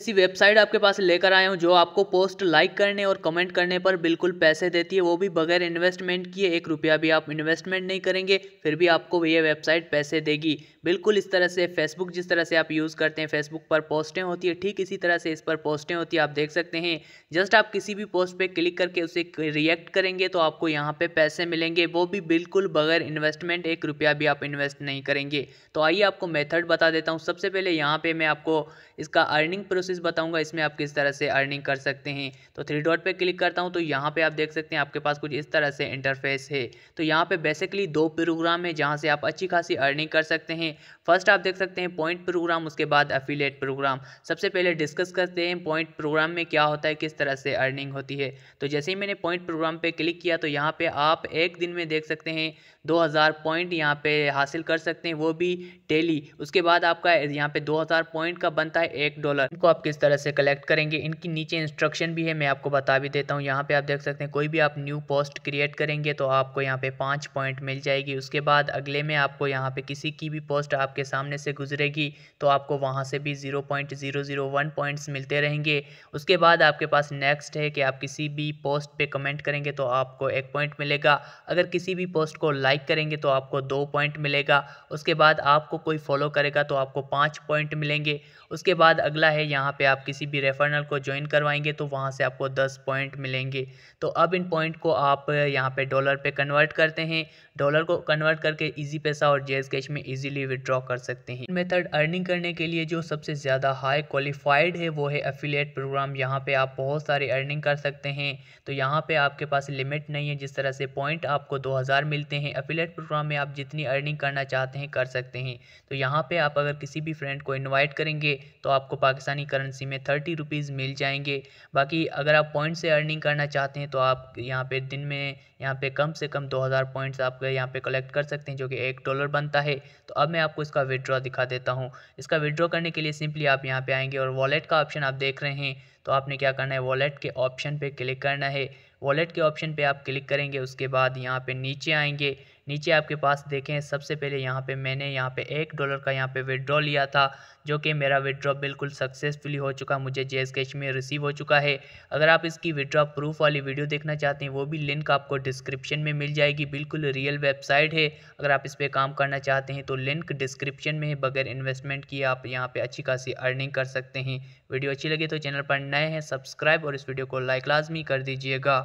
ऐसी वेबसाइट आपके पास लेकर आया हूँ जो आपको पोस्ट लाइक करने और कमेंट करने पर बिल्कुल पैसे देती है वो भी बगैर इन्वेस्टमेंट किए एक रुपया भी आप इन्वेस्टमेंट नहीं करेंगे फिर भी आपको ये वेबसाइट पैसे देगी बिल्कुल इस तरह से फेसबुक जिस तरह से आप यूज़ करते हैं फेसबुक पर पोस्टें होती है ठीक इसी तरह से इस पर पोस्टें होती है आप देख सकते हैं जस्ट आप किसी भी पोस्ट पर क्लिक करके उसे रिएक्ट करेंगे तो आपको यहाँ पर पैसे मिलेंगे वो भी बिल्कुल बगैर इन्वेस्टमेंट एक रुपया भी आप इन्वेस्ट नहीं करेंगे तो आइए आपको मेथड बता देता हूँ सबसे पहले यहाँ पर मैं आपको इसका अर्निंग प्रोसेस बताऊंगा इसमें आप किस तरह से अर्निंग कर सकते हैं तो थ्री डॉट पे क्लिक करता हूं तो यहां पे आप देख सकते हैं आपके पास कुछ इस तरह से इंटरफेस है तो यहां पे बेसिकली दो प्रोग्राम है जहां से आप अच्छी खासी अर्निंग कर सकते हैं फर्स्ट आप देख सकते हैं पॉइंट प्रोग्राम उसके बाद अफिलेट प्रोग्राम सबसे पहले डिस्कस करते हैं पॉइंट प्रोग्राम में क्या होता है किस तरह से अर्निंग होती है तो जैसे ही मैंने पॉइंट प्रोग्राम पर क्लिक किया तो यहाँ पर आप एक दिन में देख सकते हैं दो पॉइंट यहाँ पर हासिल कर सकते हैं वो भी डेली उसके बाद आपका यहाँ पर दो पॉइंट का बनता है एक डॉलर इनको आप किस तरह से कलेक्ट करेंगे इनकी नीचे इंस्ट्रक्शन भी है मैं आपको बता भी देता हूँ यहाँ पे आप देख सकते हैं कोई भी आप न्यू पोस्ट क्रिएट करेंगे तो आपको यहाँ पे पाँच पॉइंट मिल जाएगी उसके बाद अगले में आपको यहाँ पे किसी की भी पोस्ट आपके सामने से गुजरेगी तो आपको वहाँ से भी zero point zero zero one points मिलते रहेंगे उसके बाद आपके पास नेक्स्ट है कि आप किसी भी पोस्ट पर कमेंट करेंगे तो आपको एक पॉइंट मिलेगा अगर किसी भी पोस्ट को लाइक करेंगे तो आपको दो पॉइंट मिलेगा उसके बाद आपको कोई फॉलो करेगा तो आपको पाँच पॉइंट मिलेंगे उसके बाद अगला है यहाँ यहाँ पे आप किसी भी रेफरनल को ज्वाइन करवाएंगे तो वहाँ से आपको दस पॉइंट मिलेंगे तो अब इन पॉइंट को आप यहाँ पे डॉलर पे कन्वर्ट करते हैं डॉलर को कन्वर्ट करके इजी पैसा और जेज कैश में इजीली विड्रॉ कर सकते हैं मेथड अर्निंग करने के लिए जो सबसे ज़्यादा हाई क्वालिफाइड है वो है अफिलियट प्रोग्राम यहाँ पर आप बहुत सारे अर्निंग कर सकते हैं तो यहाँ पर आपके पास लिमिट नहीं है जिस तरह से पॉइंट आपको दो मिलते हैं अफिलियट प्रोग्राम में आप जितनी अर्निंग करना चाहते हैं कर सकते हैं तो यहाँ पर आप अगर किसी भी फ्रेंड को इन्वाइट करेंगे तो आपको पाकिस्तानी करेंसी में थर्टी रुपीज़ मिल जाएंगे बाकी अगर आप पॉइंट से अर्निंग करना चाहते हैं तो आप यहाँ पे दिन में यहाँ पे कम से कम 2000 पॉइंट्स आप यहाँ पे कलेक्ट कर सकते हैं जो कि एक डॉलर बनता है तो अब मैं आपको इसका विड्रॉ दिखा देता हूँ इसका विड्रॉ करने के लिए सिंपली आप यहाँ पर आएँगे और वॉलेट का ऑप्शन आप देख रहे हैं तो आपने क्या करना है वॉलेट के ऑप्शन पर क्लिक करना है वॉलेट के ऑप्शन पर आप क्लिक करेंगे उसके बाद यहाँ पर नीचे आएँगे नीचे आपके पास देखें सबसे पहले यहाँ पे मैंने यहाँ पे एक डॉलर का यहाँ पे विड्रॉ लिया था जो कि मेरा विड्रॉ बिल्कुल सक्सेसफुली हो चुका मुझे जे कैश में रिसीव हो चुका है अगर आप इसकी विदड्रॉ प्रूफ वाली वीडियो देखना चाहते हैं वो भी लिंक आपको डिस्क्रिप्शन में मिल जाएगी बिल्कुल रियल वेबसाइट है अगर आप इस पर काम करना चाहते हैं तो लिंक डिस्क्रिप्शन में है बगैर इन्वेस्टमेंट की आप यहाँ पर अच्छी खासी अर्निंग कर सकते हैं वीडियो अच्छी लगी तो चैनल पर नए हैं सब्सक्राइब और इस वीडियो को लाइक लाजमी कर दीजिएगा